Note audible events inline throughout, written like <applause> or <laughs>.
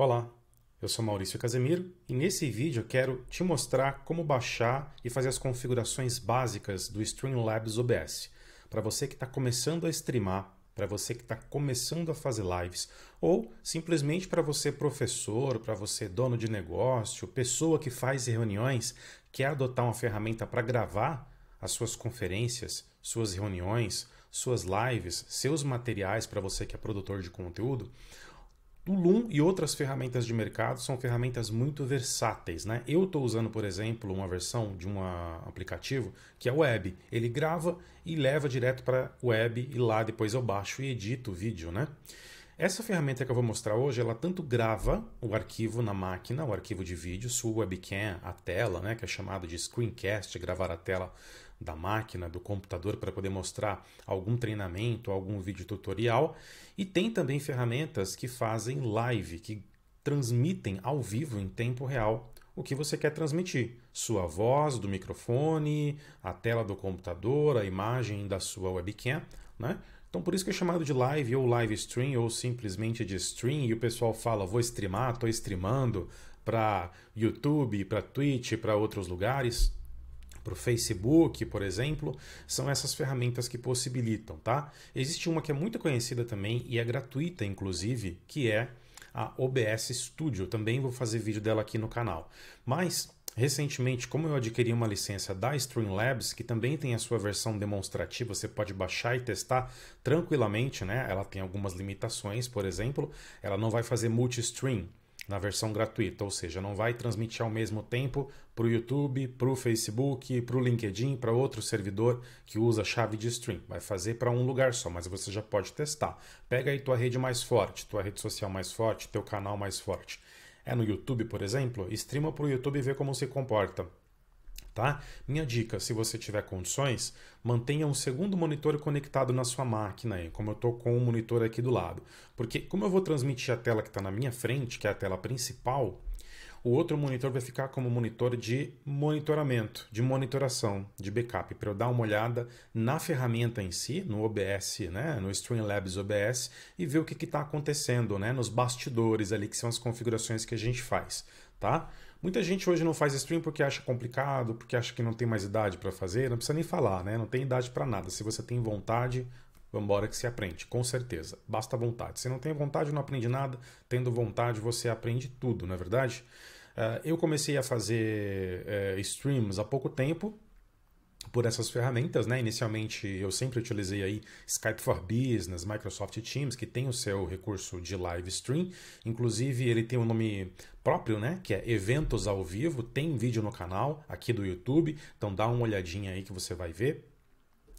Olá, eu sou Maurício Casemiro e nesse vídeo quero te mostrar como baixar e fazer as configurações básicas do Streamlabs OBS. Para você que está começando a streamar, para você que está começando a fazer lives, ou simplesmente para você professor, para você dono de negócio, pessoa que faz reuniões, quer adotar uma ferramenta para gravar as suas conferências, suas reuniões, suas lives, seus materiais para você que é produtor de conteúdo, o Loom e outras ferramentas de mercado são ferramentas muito versáteis, né? Eu estou usando, por exemplo, uma versão de um aplicativo que é web. Ele grava e leva direto para web e lá depois eu baixo e edito o vídeo, né? Essa ferramenta que eu vou mostrar hoje, ela tanto grava o arquivo na máquina, o arquivo de vídeo, sua webcam, a tela, né, que é chamada de screencast, gravar a tela da máquina, do computador para poder mostrar algum treinamento, algum vídeo tutorial, e tem também ferramentas que fazem live, que transmitem ao vivo em tempo real o que você quer transmitir. Sua voz do microfone, a tela do computador, a imagem da sua webcam, né? Então por isso que é chamado de live ou live stream ou simplesmente de stream e o pessoal fala vou streamar, estou streamando para YouTube, para Twitch, para outros lugares para o Facebook, por exemplo, são essas ferramentas que possibilitam, tá? Existe uma que é muito conhecida também e é gratuita, inclusive, que é a OBS Studio. Também vou fazer vídeo dela aqui no canal. Mas Recentemente, como eu adquiri uma licença da Streamlabs, que também tem a sua versão demonstrativa, você pode baixar e testar tranquilamente, né? Ela tem algumas limitações, por exemplo, ela não vai fazer multi-stream, na versão gratuita, ou seja, não vai transmitir ao mesmo tempo para o YouTube, para o Facebook, para o LinkedIn, para outro servidor que usa chave de stream. Vai fazer para um lugar só, mas você já pode testar. Pega aí tua rede mais forte, tua rede social mais forte, teu canal mais forte. É no YouTube, por exemplo? Streama para o YouTube e vê como se comporta tá? Minha dica, se você tiver condições, mantenha um segundo monitor conectado na sua máquina, aí, como eu estou com o monitor aqui do lado. Porque como eu vou transmitir a tela que está na minha frente, que é a tela principal, o outro monitor vai ficar como monitor de monitoramento, de monitoração, de backup, para eu dar uma olhada na ferramenta em si, no OBS, né, no Streamlabs OBS, e ver o que está acontecendo né, nos bastidores ali, que são as configurações que a gente faz. Tá? Muita gente hoje não faz stream porque acha complicado, porque acha que não tem mais idade para fazer, não precisa nem falar, né? Não tem idade para nada. Se você tem vontade, vambora que se aprende, com certeza. Basta vontade. Se não tem vontade, não aprende nada. Tendo vontade, você aprende tudo, não é verdade? Ah, eu comecei a fazer eh, streams há pouco tempo, por essas ferramentas, né? Inicialmente eu sempre utilizei aí Skype for Business, Microsoft Teams, que tem o seu recurso de live stream. Inclusive ele tem um nome próprio, né? Que é eventos ao vivo. Tem vídeo no canal aqui do YouTube, então dá uma olhadinha aí que você vai ver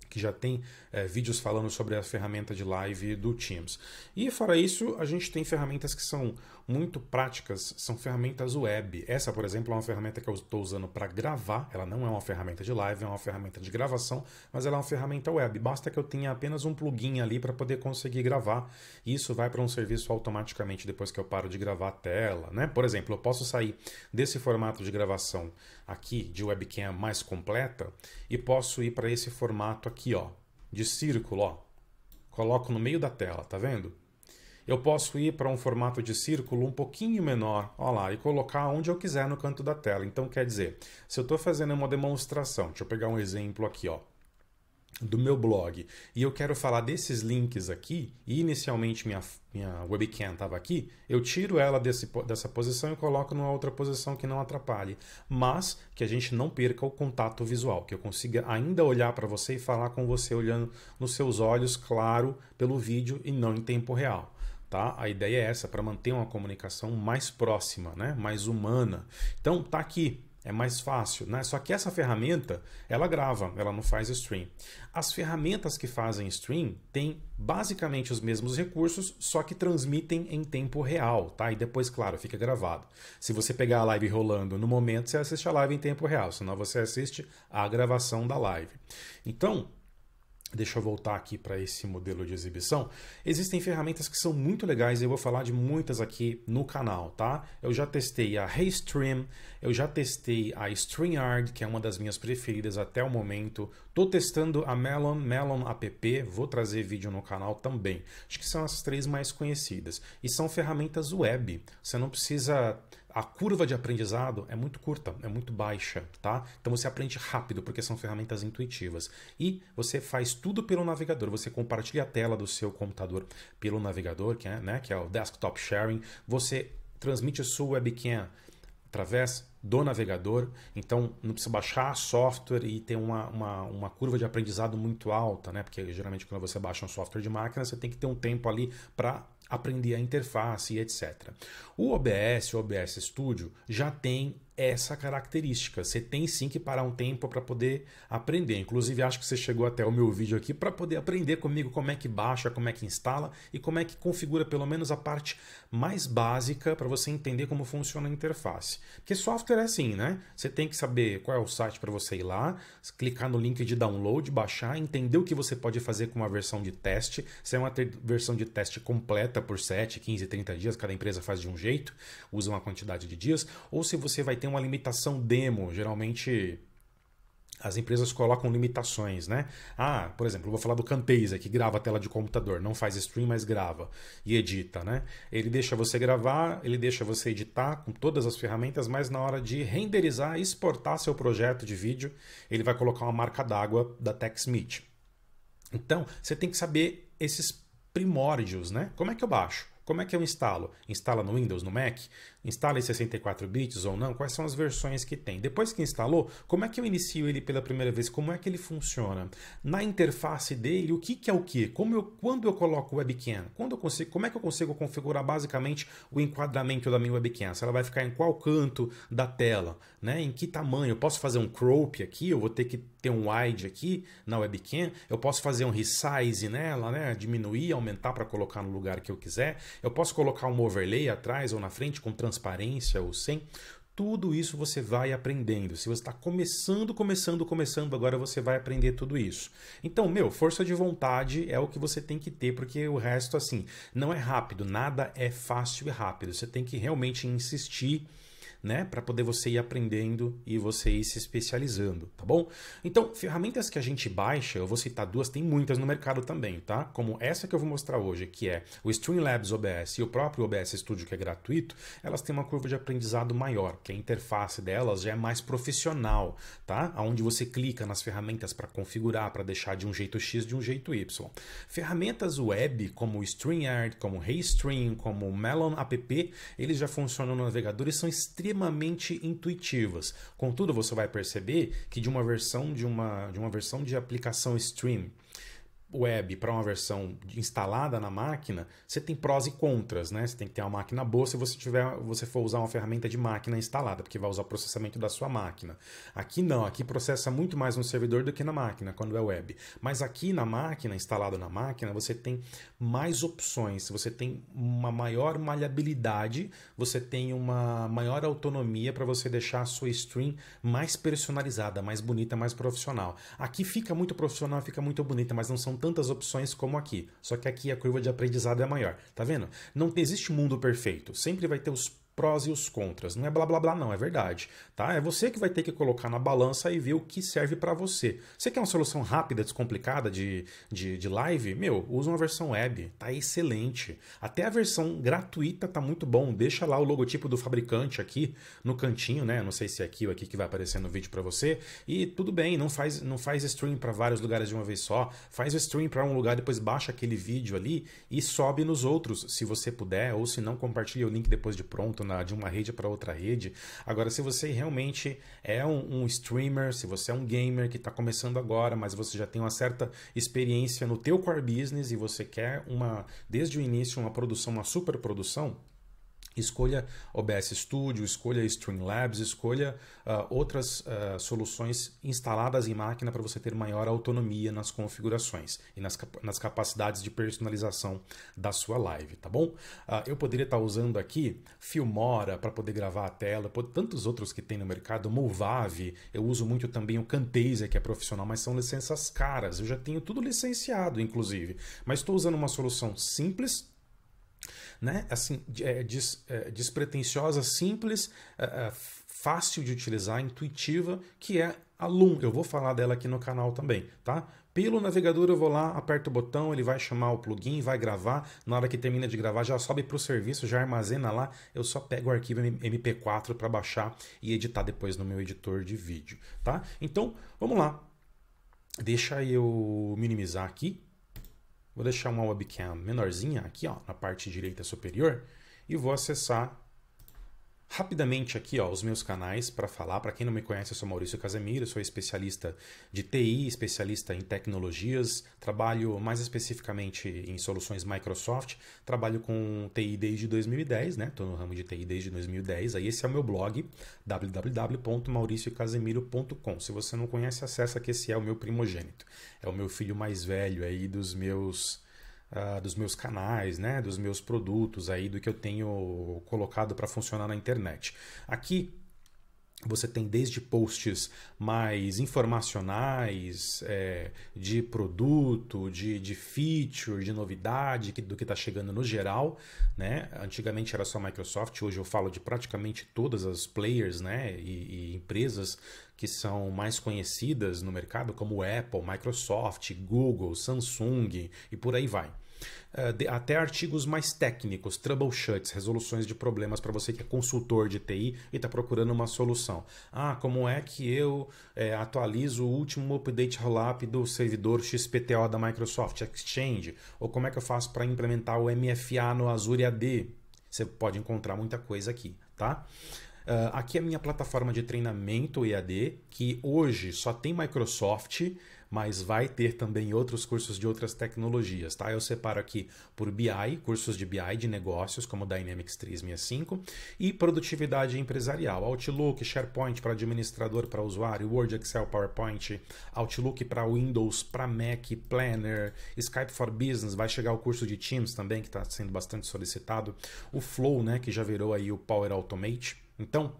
que já tem é, vídeos falando sobre a ferramenta de live do Teams. E fora isso, a gente tem ferramentas que são muito práticas, são ferramentas web. Essa, por exemplo, é uma ferramenta que eu estou usando para gravar, ela não é uma ferramenta de live, é uma ferramenta de gravação, mas ela é uma ferramenta web. Basta que eu tenha apenas um plugin ali para poder conseguir gravar. E isso vai para um serviço automaticamente depois que eu paro de gravar a tela, né? Por exemplo, eu posso sair desse formato de gravação aqui de webcam mais completa e posso ir para esse formato aqui, ó, de círculo, ó. Coloco no meio da tela, tá vendo? Eu posso ir para um formato de círculo um pouquinho menor, ó lá, e colocar onde eu quiser no canto da tela. Então, quer dizer, se eu estou fazendo uma demonstração, deixa eu pegar um exemplo aqui, ó do meu blog e eu quero falar desses links aqui, e inicialmente minha, minha webcam estava aqui, eu tiro ela desse, dessa posição e coloco numa outra posição que não atrapalhe, mas que a gente não perca o contato visual, que eu consiga ainda olhar para você e falar com você olhando nos seus olhos, claro, pelo vídeo e não em tempo real. Tá? A ideia é essa, para manter uma comunicação mais próxima, né? mais humana. Então, tá aqui, é mais fácil, né? Só que essa ferramenta, ela grava, ela não faz stream. As ferramentas que fazem stream têm basicamente os mesmos recursos, só que transmitem em tempo real, tá? E depois, claro, fica gravado. Se você pegar a live rolando no momento, você assiste a live em tempo real, senão você assiste a gravação da live. Então, Deixa eu voltar aqui para esse modelo de exibição. Existem ferramentas que são muito legais, eu vou falar de muitas aqui no canal, tá? Eu já testei a Haystream, eu já testei a StreamYard, que é uma das minhas preferidas até o momento. Tô testando a Melon, Melon App, vou trazer vídeo no canal também. Acho que são as três mais conhecidas e são ferramentas web. Você não precisa a curva de aprendizado é muito curta, é muito baixa, tá? Então você aprende rápido, porque são ferramentas intuitivas. E você faz tudo pelo navegador, você compartilha a tela do seu computador pelo navegador, que é, né, que é o desktop sharing, você transmite a sua webcam através do navegador, então não precisa baixar software e ter uma, uma, uma, curva de aprendizado muito alta, né? Porque geralmente quando você baixa um software de máquina, você tem que ter um tempo ali para aprender a interface e etc. O OBS, o OBS Studio, já tem essa característica. Você tem sim que parar um tempo para poder aprender. Inclusive, acho que você chegou até o meu vídeo aqui para poder aprender comigo como é que baixa, como é que instala e como é que configura pelo menos a parte mais básica para você entender como funciona a interface. Porque software é assim, né? Você tem que saber qual é o site para você ir lá, clicar no link de download, baixar, entender o que você pode fazer com uma versão de teste. Se é uma versão de teste completa por 7, 15, 30 dias, cada empresa faz de um jeito, usa uma quantidade de dias, ou se você vai ter tem uma limitação demo, geralmente as empresas colocam limitações, né? Ah, por exemplo, vou falar do Camtasia, que grava a tela de computador, não faz stream, mas grava e edita, né? Ele deixa você gravar, ele deixa você editar com todas as ferramentas, mas na hora de renderizar, exportar seu projeto de vídeo, ele vai colocar uma marca d'água da TechSmith. Então, você tem que saber esses primórdios, né? Como é que eu baixo? Como é que eu instalo? Instala no Windows, no Mac? instala em 64 bits ou não, quais são as versões que tem. Depois que instalou, como é que eu inicio ele pela primeira vez? Como é que ele funciona? Na interface dele, o que, que é o que? Como eu, quando eu coloco o webcam? Quando eu consigo, como é que eu consigo configurar basicamente o enquadramento da minha webcam? Se ela vai ficar em qual canto da tela, né? Em que tamanho? Eu posso fazer um crop aqui, eu vou ter que ter um wide aqui na webcam, eu posso fazer um resize nela, né? Diminuir, aumentar para colocar no lugar que eu quiser. Eu posso colocar um overlay atrás ou na frente com transparência ou sem, tudo isso você vai aprendendo. Se você está começando, começando, começando, agora você vai aprender tudo isso. Então, meu, força de vontade é o que você tem que ter, porque o resto, assim, não é rápido, nada é fácil e rápido. Você tem que realmente insistir né, para poder você ir aprendendo e você ir se especializando, tá bom? Então, ferramentas que a gente baixa, eu vou citar duas, tem muitas no mercado também, tá? Como essa que eu vou mostrar hoje, que é o Streamlabs OBS e o próprio OBS Studio, que é gratuito, elas têm uma curva de aprendizado maior, que a interface delas já é mais profissional, tá? Onde você clica nas ferramentas para configurar, para deixar de um jeito X, de um jeito Y. Ferramentas web, como o StreamYard, como o HeyStream, como o Melon App, eles já funcionam no navegador e são extremamente extremamente intuitivas. Contudo, você vai perceber que de uma versão de uma, de uma versão de aplicação stream web para uma versão instalada na máquina, você tem prós e contras, né? Você tem que ter uma máquina boa se você tiver, você for usar uma ferramenta de máquina instalada, porque vai usar o processamento da sua máquina. Aqui não, aqui processa muito mais no servidor do que na máquina quando é web. Mas aqui na máquina, instalado na máquina, você tem mais opções, você tem uma maior malhabilidade, você tem uma maior autonomia para você deixar a sua stream mais personalizada, mais bonita, mais profissional. Aqui fica muito profissional, fica muito bonita, mas não são tantas opções como aqui, só que aqui a curva de aprendizado é maior, tá vendo? Não existe mundo perfeito, sempre vai ter os prós e os contras. Não é blá blá blá, não, é verdade. Tá? É você que vai ter que colocar na balança e ver o que serve para você. Você quer uma solução rápida, descomplicada de, de, de, live? Meu, usa uma versão web, tá excelente. Até a versão gratuita tá muito bom. Deixa lá o logotipo do fabricante aqui no cantinho, né? Não sei se é aqui ou aqui que vai aparecer no vídeo para você. E tudo bem, não faz, não faz stream para vários lugares de uma vez só. Faz o stream para um lugar, depois baixa aquele vídeo ali e sobe nos outros, se você puder, ou se não, compartilha o link depois de pronto, né? de uma rede para outra rede. Agora, se você realmente é um, um streamer, se você é um gamer que está começando agora, mas você já tem uma certa experiência no teu core business e você quer uma desde o início uma produção, uma super produção, Escolha OBS Studio, escolha Streamlabs, escolha uh, outras uh, soluções instaladas em máquina para você ter maior autonomia nas configurações e nas, cap nas capacidades de personalização da sua live, tá bom? Uh, eu poderia estar tá usando aqui Filmora para poder gravar a tela, tantos outros que tem no mercado, Movavi, eu uso muito também o Camtasia, que é profissional, mas são licenças caras, eu já tenho tudo licenciado, inclusive, mas estou usando uma solução simples, né? Assim, é, des, é, despretensiosa, simples, é, é, fácil de utilizar, intuitiva, que é a Loom. Eu vou falar dela aqui no canal também, tá? Pelo navegador eu vou lá, aperto o botão, ele vai chamar o plugin, vai gravar. Na hora que termina de gravar, já sobe para o serviço, já armazena lá. Eu só pego o arquivo MP4 para baixar e editar depois no meu editor de vídeo, tá? Então, vamos lá. Deixa eu minimizar aqui Vou deixar uma webcam menorzinha aqui ó, na parte direita superior e vou acessar Rapidamente aqui, ó, os meus canais para falar. Para quem não me conhece, eu sou Maurício Casemiro, sou especialista de TI, especialista em tecnologias, trabalho mais especificamente em soluções Microsoft, trabalho com TI desde 2010, né? Estou no ramo de TI desde 2010. Aí esse é o meu blog, www.mauriciocasemiro.com. Se você não conhece, acessa que esse é o meu primogênito. É o meu filho mais velho aí dos meus uh, dos meus canais, né, dos meus produtos aí, do que eu tenho colocado para funcionar na internet. Aqui você tem desde posts mais informacionais, é, de produto, de, de feature, de novidade, que, do que está chegando no geral. Né? Antigamente era só Microsoft, hoje eu falo de praticamente todas as players né? e, e empresas que são mais conhecidas no mercado, como Apple, Microsoft, Google, Samsung e por aí vai. Eh, até artigos mais técnicos, troubleshoots, resoluções de problemas para você que é consultor de TI e está procurando uma solução. Ah, como é que eu é, atualizo o último update rollup do servidor XPTO da Microsoft Exchange? Ou como é que eu faço para implementar o MFA no Azure AD? Você pode encontrar muita coisa aqui, tá? Uh, aqui é a minha plataforma de treinamento EAD, que hoje só tem Microsoft, mas vai ter também outros cursos de outras tecnologias, tá? Eu separo aqui por BI, cursos de BI de negócios, como Dynamics 365, e produtividade empresarial, Outlook, SharePoint para administrador, para usuário, Word, Excel, PowerPoint, Outlook para Windows, para Mac, Planner, Skype for Business, vai chegar o curso de Teams também, que está sendo bastante solicitado, o Flow, né, que já virou aí o Power Automate, então,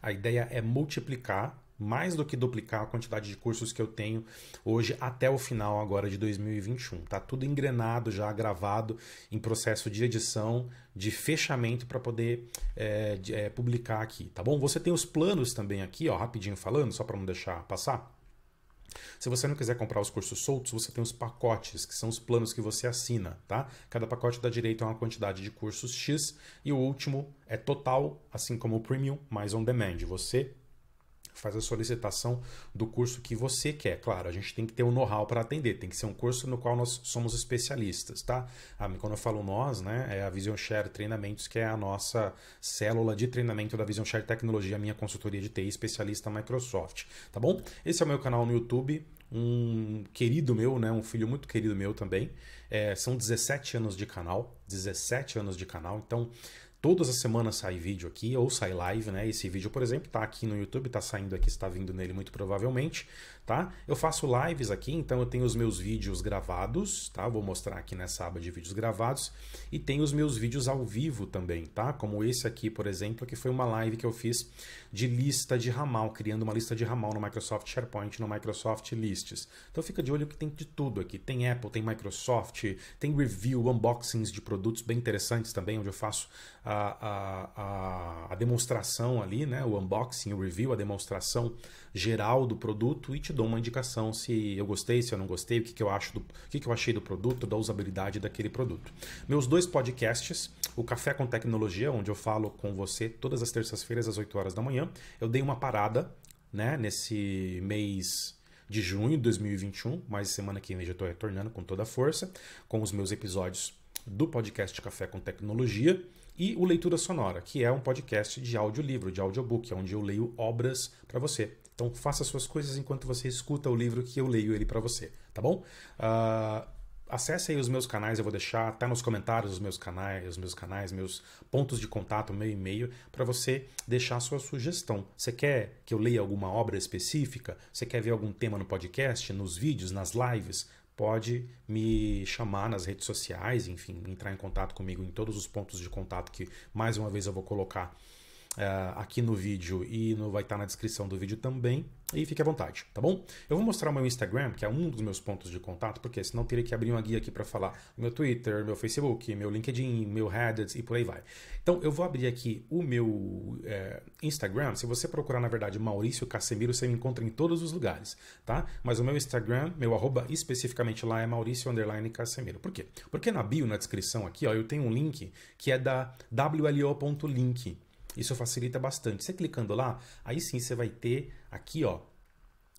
a ideia é multiplicar mais do que duplicar a quantidade de cursos que eu tenho hoje até o final agora de 2021. Tá tudo engrenado já, gravado, em processo de edição, de fechamento para poder é, de, é, publicar aqui, tá bom? Você tem os planos também aqui, ó, rapidinho falando, só para não deixar passar. Se você não quiser comprar os cursos soltos, você tem os pacotes, que são os planos que você assina, tá? Cada pacote dá direito a é uma quantidade de cursos X e o último é total, assim como o premium, mais on demand. Você faz a solicitação do curso que você quer. Claro, a gente tem que ter o um know-how para atender, tem que ser um curso no qual nós somos especialistas, tá? Ah, quando eu falo nós, né, é a Vision Share Treinamentos, que é a nossa célula de treinamento da Vision Share Tecnologia, minha consultoria de TI especialista Microsoft, tá bom? Esse é o meu canal no YouTube, um querido meu, né, um filho muito querido meu também. É, são 17 anos de canal, 17 anos de canal, então Todas as semanas sai vídeo aqui, ou sai live, né? Esse vídeo, por exemplo, tá aqui no YouTube, tá saindo aqui, está vindo nele muito provavelmente tá? Eu faço lives aqui, então eu tenho os meus vídeos gravados, tá? Vou mostrar aqui nessa aba de vídeos gravados e tenho os meus vídeos ao vivo também, tá? Como esse aqui, por exemplo, que foi uma live que eu fiz de lista de ramal, criando uma lista de ramal no Microsoft SharePoint, no Microsoft Lists. Então fica de olho que tem de tudo aqui. Tem Apple, tem Microsoft, tem review, unboxings de produtos bem interessantes também, onde eu faço a, a, a, a demonstração ali, né? O unboxing, o review, a demonstração geral do produto e te dou dou uma indicação se eu gostei, se eu não gostei, o que, que eu acho do, o que, que eu achei do produto, da usabilidade daquele produto. Meus dois podcasts, o Café com Tecnologia, onde eu falo com você todas as terças-feiras às 8 horas da manhã. Eu dei uma parada, né, nesse mês de junho de 2021, mas semana que vem já estou retornando com toda a força com os meus episódios do podcast Café com Tecnologia e o Leitura Sonora, que é um podcast de audiolivro, de audiobook, onde eu leio obras para você. Então faça suas coisas enquanto você escuta o livro que eu leio ele para você, tá bom? Uh, acesse aí os meus canais, eu vou deixar, até tá nos comentários os meus canais, os meus canais, meus pontos de contato, meu e-mail, para você deixar sua sugestão. Você quer que eu leia alguma obra específica? Você quer ver algum tema no podcast, nos vídeos, nas lives? Pode me chamar nas redes sociais, enfim, entrar em contato comigo em todos os pontos de contato que mais uma vez eu vou colocar uh, aqui no vídeo e no, vai estar tá na descrição do vídeo também. E fique à vontade, tá bom? Eu vou mostrar o meu Instagram, que é um dos meus pontos de contato, porque senão teria que abrir uma guia aqui para falar meu Twitter, meu Facebook, meu LinkedIn, meu Reddit e por aí vai. Então eu vou abrir aqui o meu é, Instagram. Se você procurar, na verdade, Maurício Casemiro, você me encontra em todos os lugares, tá? Mas o meu Instagram, meu arroba especificamente lá é Maurício Underline Casemiro. Por quê? Porque na bio, na descrição aqui, ó, eu tenho um link que é da wlo.link isso facilita bastante. Você clicando lá, aí sim você vai ter aqui, ó,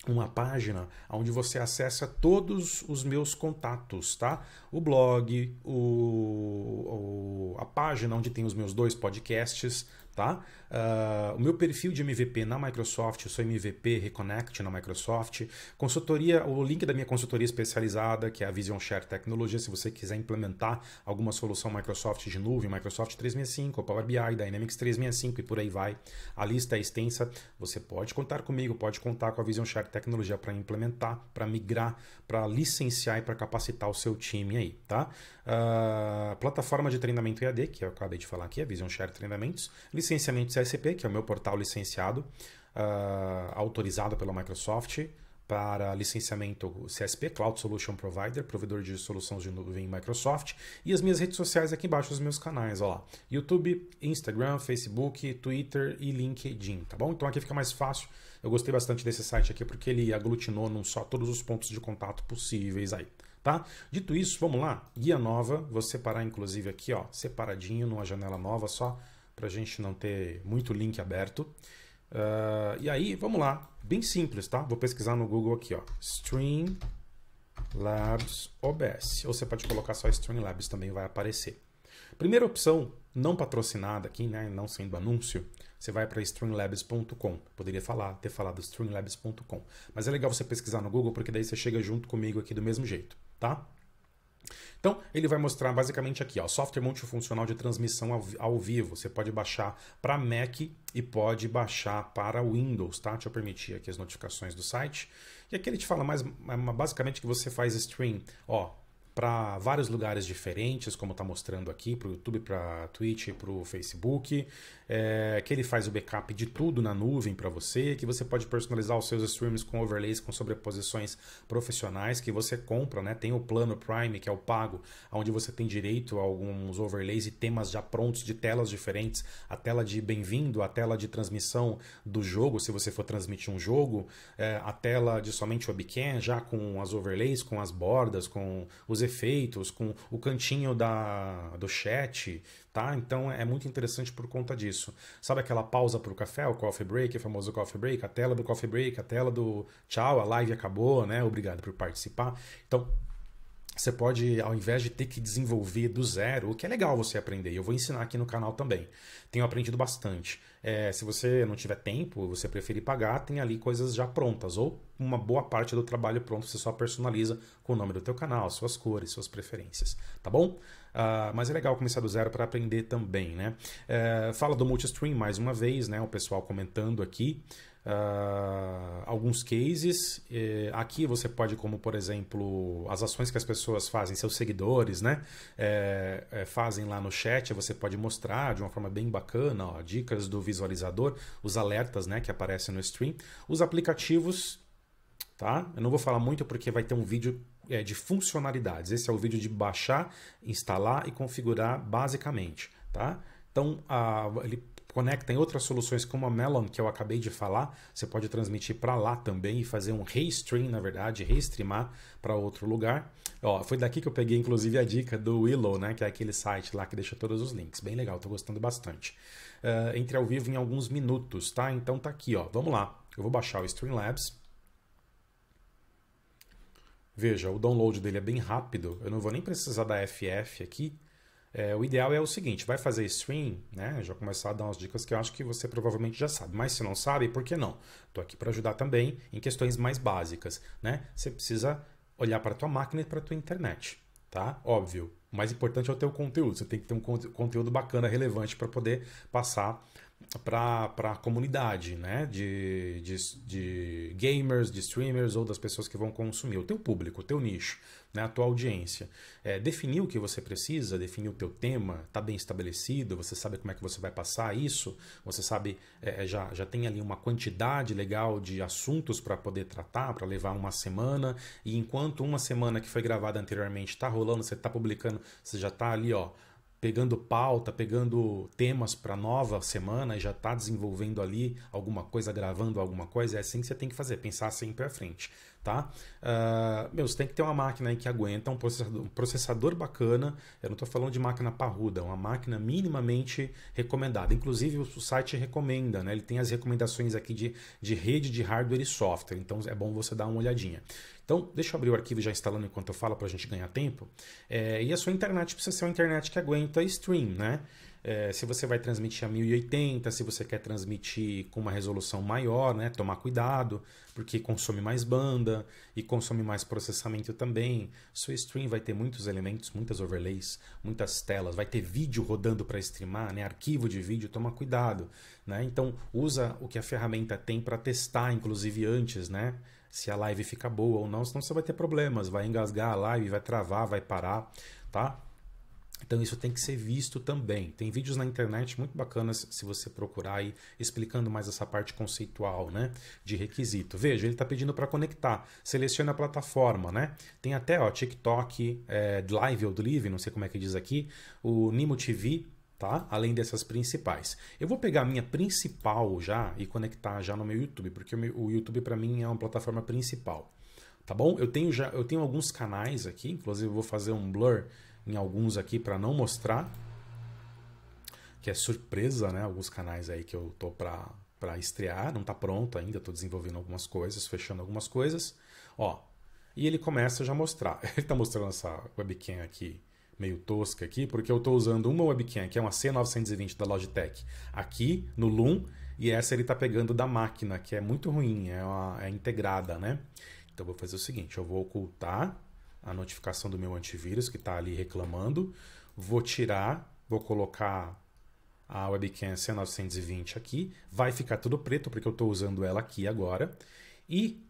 uma página onde você acessa todos os meus contatos, tá? O blog, o, o, a página onde tem os meus dois podcasts, Tá? Uh, o meu perfil de MVP na Microsoft, eu sou MVP Reconnect na Microsoft. Consultoria, o link da minha consultoria especializada, que é a Vision Share Tecnologia, se você quiser implementar alguma solução Microsoft de nuvem, Microsoft 365, Power BI, Dynamics 365 e por aí vai. A lista é extensa. Você pode contar comigo, pode contar com a Vision Share Tecnologia para implementar, para migrar, para licenciar e para capacitar o seu time aí, tá? Uh, plataforma de treinamento EAD, que eu acabei de falar aqui, a Vision Share Treinamentos licenciamento CSP, que é o meu portal licenciado, uh, autorizado pela Microsoft para licenciamento CSP, Cloud Solution Provider, provedor de soluções de nuvem Microsoft, e as minhas redes sociais aqui embaixo, os meus canais, ó lá, YouTube, Instagram, Facebook, Twitter e LinkedIn, tá bom? Então aqui fica mais fácil, eu gostei bastante desse site aqui porque ele aglutinou num só todos os pontos de contato possíveis aí, tá? Dito isso, vamos lá, guia nova, vou separar inclusive aqui, ó, separadinho numa janela nova, só para a gente não ter muito link aberto. Uh, e aí, vamos lá, bem simples, tá? Vou pesquisar no Google aqui, ó, Streamlabs OBS, ou você pode colocar só Streamlabs também vai aparecer. Primeira opção, não patrocinada aqui, né, não sendo anúncio, você vai para streamlabs.com. Poderia falar, ter falado streamlabs.com, mas é legal você pesquisar no Google porque daí você chega junto comigo aqui do mesmo jeito, tá? Então, ele vai mostrar basicamente aqui, ó, software multifuncional de transmissão ao, vivo. Você pode baixar para Mac e pode baixar para Windows, tá? Deixa eu permitir aqui as notificações do site. E aqui ele te fala mais é basicamente que você faz stream, ó, para vários lugares diferentes, como está mostrando aqui, para o YouTube, para Twitch, para o Facebook, é, que ele faz o backup de tudo na nuvem para você, que você pode personalizar os seus streams com overlays, com sobreposições profissionais que você compra, né? Tem o plano Prime, que é o pago, onde você tem direito a alguns overlays e temas já prontos de telas diferentes, a tela de bem-vindo, a tela de transmissão do jogo, se você for transmitir um jogo, é, a tela de somente webcam, já com as overlays, com as bordas, com os efeitos, com o cantinho da, do chat, tá? Então é muito interessante por conta disso. Sabe aquela pausa para o café, o coffee break, o famoso coffee break, a tela do coffee break, a tela do tchau, a live acabou, né? Obrigado por participar. Então você pode, ao invés de ter que desenvolver do zero, o que é legal você aprender, eu vou ensinar aqui no canal também. Tenho aprendido bastante. É, se você não tiver tempo, você preferir pagar, tem ali coisas já prontas, ou uma boa parte do trabalho pronto, você só personaliza com o nome do teu canal, suas cores, suas preferências, tá bom? Uh, mas é legal começar do zero para aprender também, né? Uh, fala do multistream mais uma vez, né? O pessoal comentando aqui uh, alguns cases. Eh, aqui você pode, como por exemplo, as ações que as pessoas fazem, seus seguidores, né? É, é, fazem lá no chat, você pode mostrar de uma forma bem bacana, ó, dicas do visualizador, os alertas né, que aparecem no stream, os aplicativos. Tá? Eu não vou falar muito porque vai ter um vídeo é, de funcionalidades. Esse é o vídeo de baixar, instalar e configurar basicamente. Tá? Então, a, ele conecta em outras soluções como a Melon, que eu acabei de falar. Você pode transmitir para lá também e fazer um restream, na verdade, restreamar para outro lugar. Ó, foi daqui que eu peguei, inclusive, a dica do Willow, né? Que é aquele site lá que deixa todos os links. Bem legal, estou gostando bastante. Uh, entre ao vivo em alguns minutos, tá? Então tá aqui, ó. Vamos lá. Eu vou baixar o Streamlabs. Veja, o download dele é bem rápido. Eu não vou nem precisar da FF aqui. É, o ideal é o seguinte, vai fazer stream, né? Já começar a dar umas dicas que eu acho que você provavelmente já sabe, mas se não sabe, por que não? Estou aqui para ajudar também em questões mais básicas, né? Você precisa olhar para tua máquina e para tua internet, tá? Óbvio. O mais importante é o teu conteúdo. Você tem que ter um conteúdo bacana, relevante para poder passar para a comunidade, né? De, de, de, gamers, de streamers ou das pessoas que vão consumir, o teu público, o teu nicho, né? a tua audiência. É, definir o que você precisa, definir o teu tema, está bem estabelecido, você sabe como é que você vai passar isso, você sabe, é, é já, já tem ali uma quantidade legal de assuntos para poder tratar, para levar uma semana, e enquanto uma semana que foi gravada anteriormente está rolando, você está publicando, você já está ali, ó pegando pauta, pegando temas para nova semana e já está desenvolvendo ali alguma coisa, gravando alguma coisa. É assim que você tem que fazer, pensar sempre à frente, tá? Uh, meu, você tem que ter uma máquina aí que aguenta, um processador, um processador bacana. Eu não estou falando de máquina parruda, uma máquina minimamente recomendada. Inclusive, o site recomenda, né? Ele tem as recomendações aqui de, de rede de hardware e software, então é bom você dar uma olhadinha. Então, deixa eu abrir o arquivo já instalando enquanto eu falo para a gente ganhar tempo. É, e a sua internet precisa ser uma internet que aguenta stream, né? É, se você vai transmitir a 1080, se você quer transmitir com uma resolução maior, né? Tomar cuidado, porque consome mais banda e consome mais processamento também. Sua stream vai ter muitos elementos, muitas overlays, muitas telas, vai ter vídeo rodando para streamar, né? Arquivo de vídeo, toma cuidado, né? Então usa o que a ferramenta tem para testar, inclusive antes, né? se a live fica boa ou não, senão você vai ter problemas, vai engasgar a live, vai travar, vai parar, tá? Então isso tem que ser visto também. Tem vídeos na internet muito bacanas se você procurar aí explicando mais essa parte conceitual, né, de requisito. Veja, ele está pedindo para conectar, selecione a plataforma, né? Tem até ó TikTok, é, Live ou Live, não sei como é que diz aqui, o Nimo TV, tá? Além dessas principais. Eu vou pegar a minha principal já e conectar já no meu YouTube, porque o YouTube para mim é uma plataforma principal. Tá bom? Eu tenho já, eu tenho alguns canais aqui, inclusive eu vou fazer um blur em alguns aqui para não mostrar, que é surpresa, né? Alguns canais aí que eu tô para para estrear, não tá pronto ainda, tô desenvolvendo algumas coisas, fechando algumas coisas. Ó, e ele começa a já mostrar. <laughs> Ele tá mostrando essa webcam aqui meio tosca aqui, porque eu estou usando uma webcam, que é uma C920 da Logitech, aqui no Loom, e essa ele está pegando da máquina, que é muito ruim, é, uma, é integrada, né? Então vou fazer o seguinte, eu vou ocultar a notificação do meu antivírus que está ali reclamando, vou tirar, vou colocar a webcam C920 aqui, vai ficar tudo preto porque eu estou usando ela aqui agora, e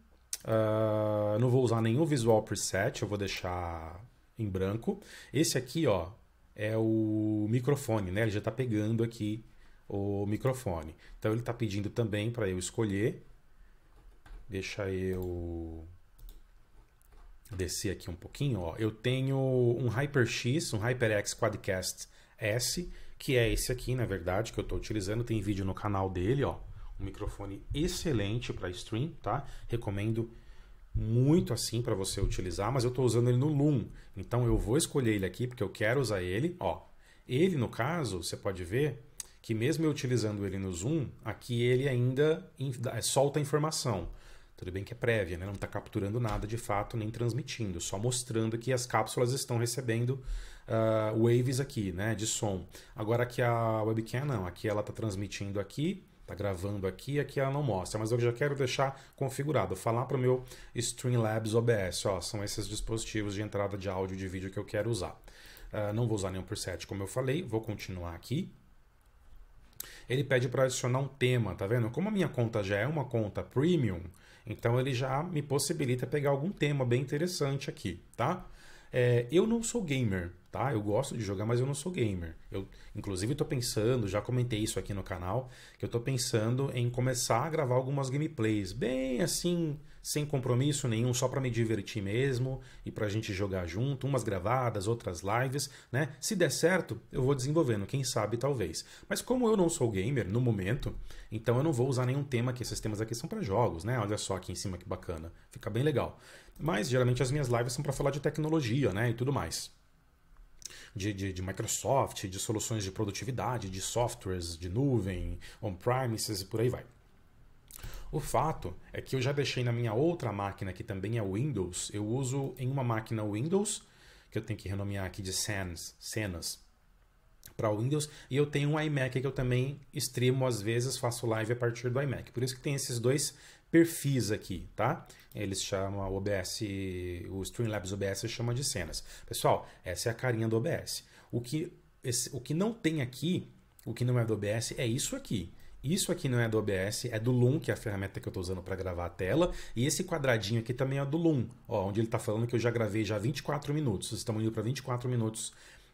uh, não vou usar nenhum visual preset, eu vou deixar em branco. Esse aqui, ó, é o microfone, né? Ele já está pegando aqui o microfone. Então ele está pedindo também para eu escolher. Deixa eu descer aqui um pouquinho, ó. Eu tenho um HyperX, um HyperX Quadcast S, que é esse aqui, na verdade, que eu estou utilizando. Tem vídeo no canal dele, ó. Um microfone excelente para stream, tá? Recomendo muito assim para você utilizar, mas eu estou usando ele no Loom. Então eu vou escolher ele aqui porque eu quero usar ele. Ó, ele no caso, você pode ver que mesmo eu utilizando ele no Zoom, aqui ele ainda é, solta informação. Tudo bem que é prévia, né? não está capturando nada de fato nem transmitindo, só mostrando que as cápsulas estão recebendo uh, waves aqui, né, de som. Agora aqui a webcam não, aqui ela está transmitindo aqui Tá gravando aqui, aqui ela não mostra, mas eu já quero deixar configurado, falar para o meu Streamlabs OBS, ó, são esses dispositivos de entrada de áudio e de vídeo que eu quero usar. Uh, não vou usar nenhum preset, como eu falei, vou continuar aqui. Ele pede para adicionar um tema, tá vendo? Como a minha conta já é uma conta premium, então ele já me possibilita pegar algum tema bem interessante aqui, tá? É, eu não sou gamer, tá? Eu gosto de jogar, mas eu não sou gamer. Eu, inclusive, estou pensando, já comentei isso aqui no canal, que eu estou pensando em começar a gravar algumas gameplays, bem assim, sem compromisso nenhum, só para me divertir mesmo e para a gente jogar junto, umas gravadas, outras lives, né? Se der certo, eu vou desenvolvendo, quem sabe talvez. Mas como eu não sou gamer no momento, então eu não vou usar nenhum tema que esses temas aqui são para jogos, né? Olha só aqui em cima que bacana, fica bem legal. Mas geralmente as minhas lives são para falar de tecnologia, né, e tudo mais de, de, de, Microsoft, de soluções de produtividade, de softwares, de nuvem, on-premises e por aí vai. O fato é que eu já deixei na minha outra máquina, que também é Windows, eu uso em uma máquina Windows, que eu tenho que renomear aqui de Sans, Cenas, para Windows, e eu tenho um iMac que eu também streamo às vezes, faço live a partir do iMac. Por isso que tem esses dois perfis aqui, tá? Eles chamam o OBS, o Streamlabs OBS chama de cenas. Pessoal, essa é a carinha do OBS. O que, esse, o que não tem aqui, o que não é do OBS, é isso aqui. Isso aqui não é do OBS, é do Loom, que é a ferramenta que eu estou usando para gravar a tela. E esse quadradinho aqui também é do Loom, ó, onde ele está falando que eu já gravei já 24 minutos. Vocês estão indo para 24 minutos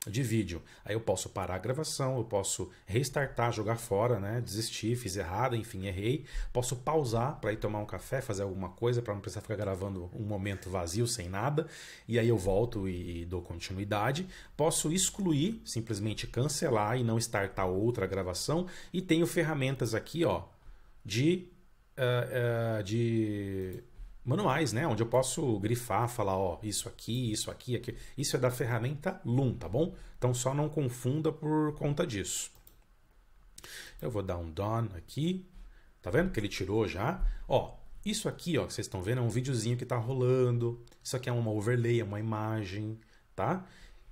de vídeo. Aí eu posso parar a gravação, eu posso restartar, jogar fora, né? Desistir, fiz errado, enfim, errei. Posso pausar para ir tomar um café, fazer alguma coisa para não precisar ficar gravando um momento vazio sem nada. E aí eu volto e, e dou continuidade. Posso excluir, simplesmente cancelar e não startar outra gravação. E tenho ferramentas aqui, ó, de, uh, uh, de manuais, né? Onde eu posso grifar, falar, ó, isso aqui, isso aqui, aqui. Isso é da ferramenta Loom, tá bom? Então só não confunda por conta disso. Eu vou dar um done aqui. Tá vendo que ele tirou já? Ó, isso aqui, ó, que vocês estão vendo é um videozinho que tá rolando. Isso aqui é uma overlay, é uma imagem, tá?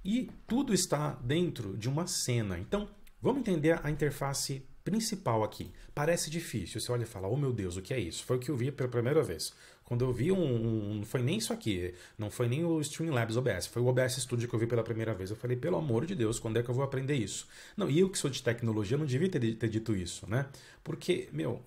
E tudo está dentro de uma cena. Então, vamos entender a interface principal aqui. Parece difícil, você olha e fala, oh meu Deus, o que é isso? Foi o que eu vi pela primeira vez. Quando eu vi um, um, Não foi nem isso aqui. Não foi nem o Streamlabs OBS. Foi o OBS Studio que eu vi pela primeira vez. Eu falei, pelo amor de Deus, quando é que eu vou aprender isso? Não, e eu que sou de tecnologia, não devia ter, ter dito isso, né? Porque, meu,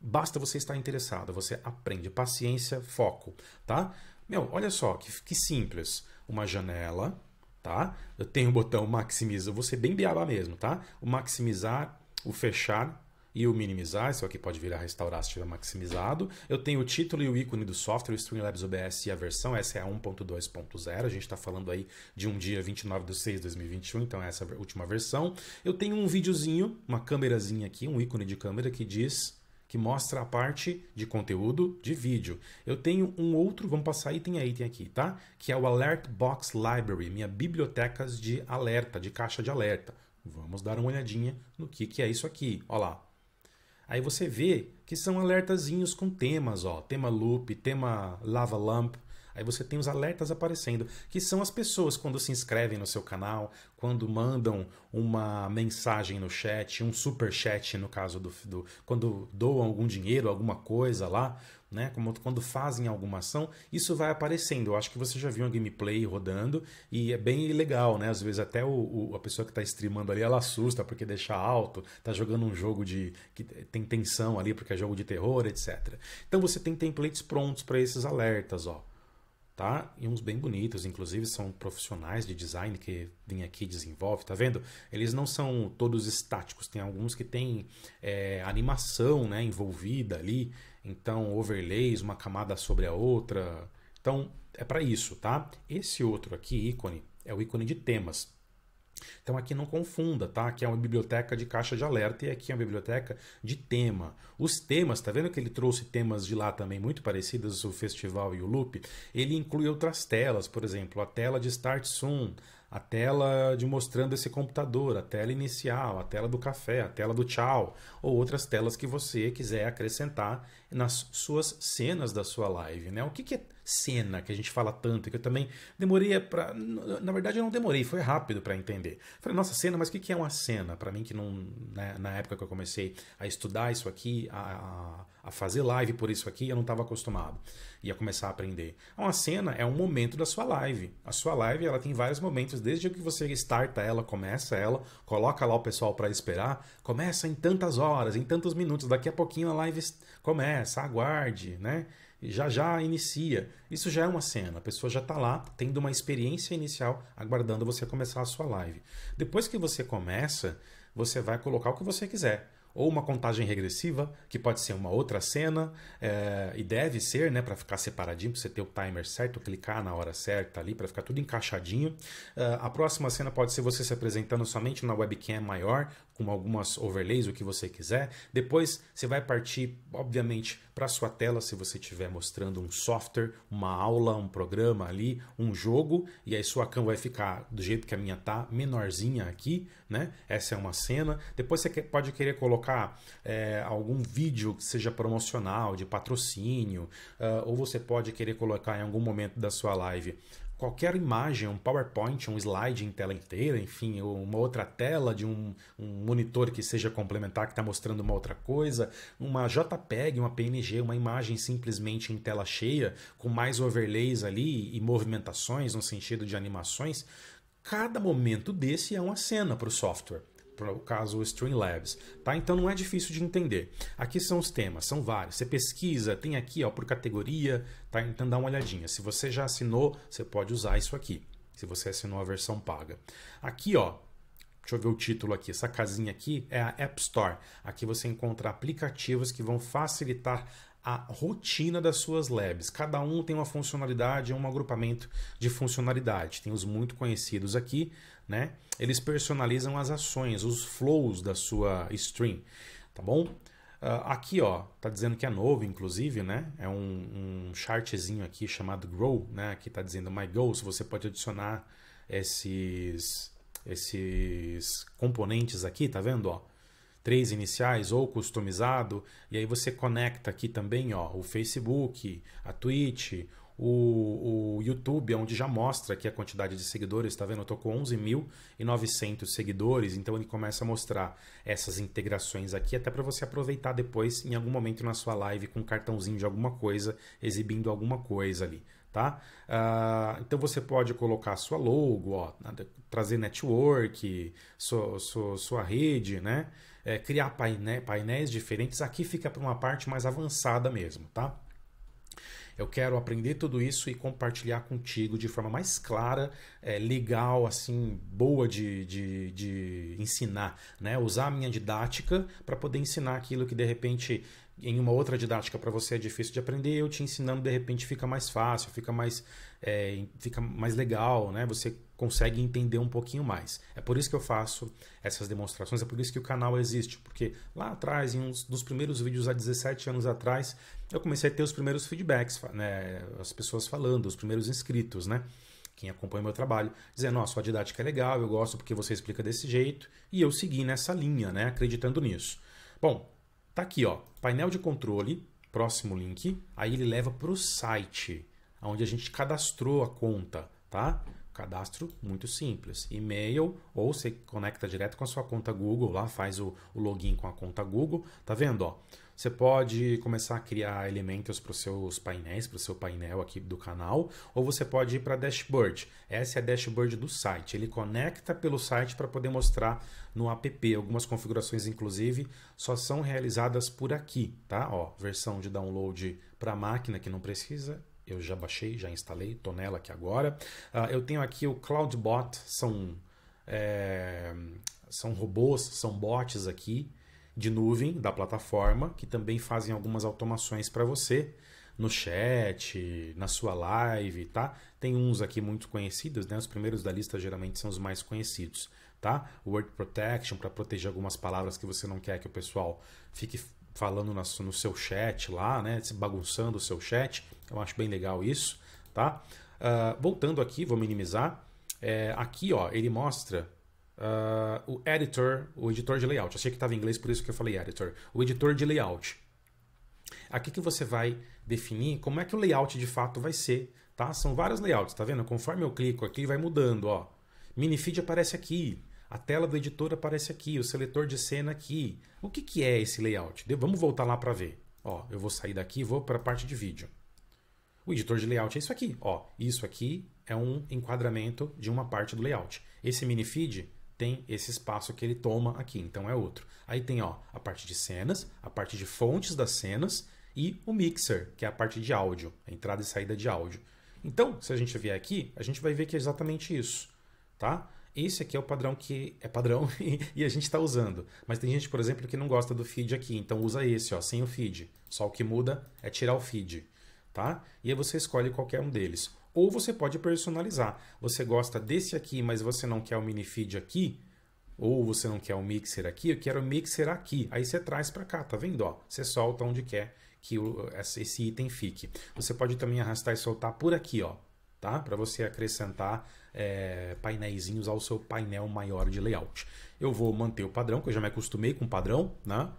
basta você estar interessado. Você aprende. Paciência, foco, tá? Meu, olha só, que, que simples. Uma janela, tá? Eu tenho o botão maximiza. Eu vou ser bem biaba mesmo, tá? O maximizar, o fechar e o minimizar, isso aqui pode virar restaurar se tiver maximizado. Eu tenho o título e o ícone do software, o Streamlabs OBS e a versão, essa é a 1.2.0, a gente está falando aí de um dia 29 de 6 de 2021, então essa é essa última versão. Eu tenho um videozinho, uma câmerazinha aqui, um ícone de câmera que diz que mostra a parte de conteúdo de vídeo. Eu tenho um outro, vamos passar item a item aqui, tá? Que é o Alert Box Library, minha biblioteca de alerta, de caixa de alerta. Vamos dar uma olhadinha no que, que é isso aqui. Olha lá, Aí você vê que são alertazinhos com temas, ó, tema loop, tema lava lamp, Aí você tem os alertas aparecendo, que são as pessoas quando se inscrevem no seu canal, quando mandam uma mensagem no chat, um super chat no caso do, do quando doam algum dinheiro, alguma coisa lá, né? Como quando fazem alguma ação, isso vai aparecendo. Eu acho que você já viu uma gameplay rodando e é bem legal, né? Às vezes até o, o a pessoa que está streamando ali, ela assusta porque deixa alto, tá jogando um jogo de que tem tensão ali porque é jogo de terror, etc. Então você tem templates prontos para esses alertas, ó tá? E uns bem bonitos, inclusive são profissionais de design que vêm aqui e desenvolvem, tá vendo? Eles não são todos estáticos, tem alguns que têm é, animação né, envolvida ali, então overlays, uma camada sobre a outra. Então é para isso, tá? Esse outro aqui, ícone, é o ícone de temas. Então aqui não confunda, tá? Aqui é uma biblioteca de caixa de alerta e aqui é uma biblioteca de tema. Os temas, tá vendo que ele trouxe temas de lá também muito parecidos, o festival e o loop? Ele inclui outras telas, por exemplo, a tela de Start Soon, a tela de mostrando esse computador, a tela inicial, a tela do café, a tela do tchau, ou outras telas que você quiser acrescentar nas suas cenas da sua live, né? O que, que é cena que a gente fala tanto que eu também demorei para, na verdade eu não demorei, foi rápido para entender. Falei, nossa cena, mas o que, que é uma cena? Para mim que não né, na época que eu comecei a estudar isso aqui, a, a fazer live por isso aqui, eu não estava acostumado ia começar a aprender. É uma cena é um momento da sua live. A sua live ela tem vários momentos, desde que você starta ela, começa ela, coloca lá o pessoal para esperar, começa em tantas horas, em tantos minutos, daqui a pouquinho a live começa, aguarde, né? já já inicia. Isso já é uma cena, a pessoa já está lá tendo uma experiência inicial aguardando você começar a sua live. Depois que você começa, você vai colocar o que você quiser ou uma contagem regressiva, que pode ser uma outra cena, é, e deve ser, né, para ficar separadinho, para você ter o timer certo, clicar na hora certa ali, para ficar tudo encaixadinho. É, a próxima cena pode ser você se apresentando somente na webcam maior, com algumas overlays, o que você quiser. Depois você vai partir, obviamente, para a sua tela, se você estiver mostrando um software, uma aula, um programa ali, um jogo, e aí sua cam vai ficar do jeito que a minha tá, menorzinha aqui, né? Essa é uma cena. Depois você pode querer colocar é, algum vídeo que seja promocional, de patrocínio, uh, ou você pode querer colocar em algum momento da sua live qualquer imagem, um PowerPoint, um slide em tela inteira, enfim, ou uma outra tela de um, um monitor que seja complementar, que está mostrando uma outra coisa, uma JPEG, uma PNG, uma imagem simplesmente em tela cheia, com mais overlays ali e movimentações no sentido de animações, cada momento desse é uma cena para o software para o caso Streamlabs, tá? Então não é difícil de entender. Aqui são os temas, são vários. Você pesquisa, tem aqui, ó, por categoria, tá? Então dá uma olhadinha. Se você já assinou, você pode usar isso aqui, se você assinou a versão paga. Aqui, ó, Deixa eu ver o título aqui. Essa casinha aqui é a App Store. Aqui você encontra aplicativos que vão facilitar a rotina das suas labs. Cada um tem uma funcionalidade, é um agrupamento de funcionalidade. Tem os muito conhecidos aqui, né? Eles personalizam as ações, os flows da sua stream, tá bom? Uh, aqui, ó, tá dizendo que é novo, inclusive, né? É um, um chartzinho aqui chamado Grow, né? Aqui tá dizendo My Goals. Você pode adicionar esses, esses componentes aqui, tá vendo, ó? três iniciais ou customizado, e aí você conecta aqui também ó, o Facebook, a Twitch, o, o YouTube, onde já mostra aqui a quantidade de seguidores, tá vendo? Eu tô com 11.900 seguidores, então ele começa a mostrar essas integrações aqui, até para você aproveitar depois em algum momento na sua live com um cartãozinho de alguma coisa, exibindo alguma coisa ali, tá? Uh, então você pode colocar sua logo, ó, trazer network, sua, sua, sua rede, né? é, criar painé, né, painéis diferentes. Aqui fica para uma parte mais avançada mesmo, tá? Eu quero aprender tudo isso e compartilhar contigo de forma mais clara, é, legal, assim, boa de, de, de ensinar, né? Usar a minha didática para poder ensinar aquilo que de repente em uma outra didática para você é difícil de aprender, eu te ensinando de repente fica mais fácil, fica mais, é, fica mais legal, né? Você consegue entender um pouquinho mais. É por isso que eu faço essas demonstrações, é por isso que o canal existe, porque lá atrás, em um dos primeiros vídeos há 17 anos atrás, eu comecei a ter os primeiros feedbacks, né? as pessoas falando, os primeiros inscritos, né? quem acompanha meu trabalho, dizendo, nossa, sua didática é legal, eu gosto porque você explica desse jeito, e eu segui nessa linha, né, acreditando nisso. Bom, tá aqui, ó, painel de controle, próximo link, aí ele leva para o site, onde a gente cadastrou a conta, tá? Cadastro muito simples. E-mail ou você conecta direto com a sua conta Google, lá faz o, o login com a conta Google. Tá vendo? Ó, você pode começar a criar elementos para os seus painéis, para o seu painel aqui do canal, ou você pode ir para dashboard. Essa é a dashboard do site. Ele conecta pelo site para poder mostrar no app. Algumas configurações, inclusive, só são realizadas por aqui, tá? Ó, versão de download para máquina que não precisa, eu já baixei, já instalei, estou nela aqui agora. Uh, eu tenho aqui o CloudBot, são, é, são robôs, são bots aqui de nuvem da plataforma que também fazem algumas automações para você no chat, na sua live, tá? Tem uns aqui muito conhecidos, né? Os primeiros da lista geralmente são os mais conhecidos, tá? Word Protection para proteger algumas palavras que você não quer que o pessoal fique falando no seu chat lá, né? Se bagunçando o seu chat. Eu acho bem legal isso, tá? Uh, voltando aqui, vou minimizar. É, aqui, ó, ele mostra uh, o editor, o editor de layout. Achei que estava em inglês, por isso que eu falei editor. O editor de layout. Aqui que você vai definir como é que o layout de fato vai ser, tá? São vários layouts, tá vendo? Conforme eu clico aqui, vai mudando, ó. Mini feed aparece aqui, a tela do editor aparece aqui, o seletor de cena aqui. O que, que é esse layout? Vamos voltar lá para ver. Ó, eu vou sair daqui e vou para a parte de vídeo. O editor de layout é isso aqui, ó. Isso aqui é um enquadramento de uma parte do layout. Esse mini feed tem esse espaço que ele toma aqui, então é outro. Aí tem ó, a parte de cenas, a parte de fontes das cenas e o mixer, que é a parte de áudio, a entrada e saída de áudio. Então, se a gente vier aqui, a gente vai ver que é exatamente isso, tá? Esse aqui é o padrão que é padrão <laughs> e a gente está usando. Mas tem gente, por exemplo, que não gosta do feed aqui, então usa esse, ó, sem o feed. Só o que muda é tirar o feed tá? E aí você escolhe qualquer um deles. Ou você pode personalizar. Você gosta desse aqui, mas você não quer o mini feed aqui, ou você não quer o mixer aqui, eu quero o mixer aqui. Aí você traz para cá, tá vendo? Ó, você solta onde quer que esse item fique. Você pode também arrastar e soltar por aqui, ó, tá? Para você acrescentar é, painéis ao seu painel maior de layout. Eu vou manter o padrão, que eu já me acostumei com o padrão, né?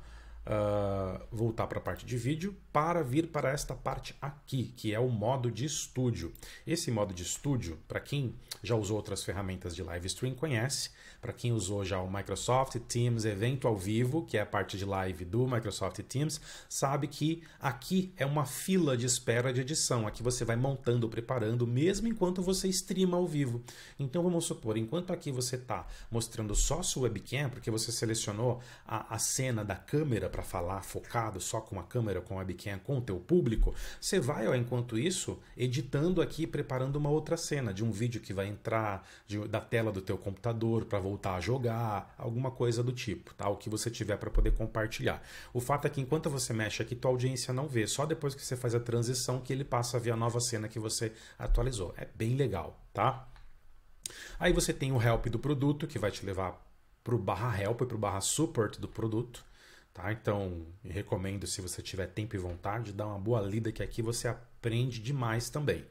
Uh, voltar para a parte de vídeo, para vir para esta parte aqui, que é o modo de estúdio. Esse modo de estúdio, para quem já usou outras ferramentas de live stream, conhece. Para quem usou já o Microsoft Teams evento ao vivo, que é a parte de live do Microsoft Teams, sabe que aqui é uma fila de espera de edição. Aqui você vai montando, preparando, mesmo enquanto você streama ao vivo. Então vamos supor, enquanto aqui você está mostrando só sua webcam, porque você selecionou a, a cena da câmera para falar focado só com a câmera, com a webcam, quem é com o teu público, você vai, ó, enquanto isso, editando aqui, preparando uma outra cena de um vídeo que vai entrar de, da tela do teu computador para voltar a jogar, alguma coisa do tipo, tá? O que você tiver para poder compartilhar. O fato é que enquanto você mexe aqui, tua audiência não vê, só depois que você faz a transição que ele passa a ver a nova cena que você atualizou. É bem legal, tá? Aí você tem o help do produto, que vai te levar para o barra help e para o barra support do produto. Tá? Então, recomendo se você tiver tempo e vontade, dar uma boa lida que aqui você aprende demais também.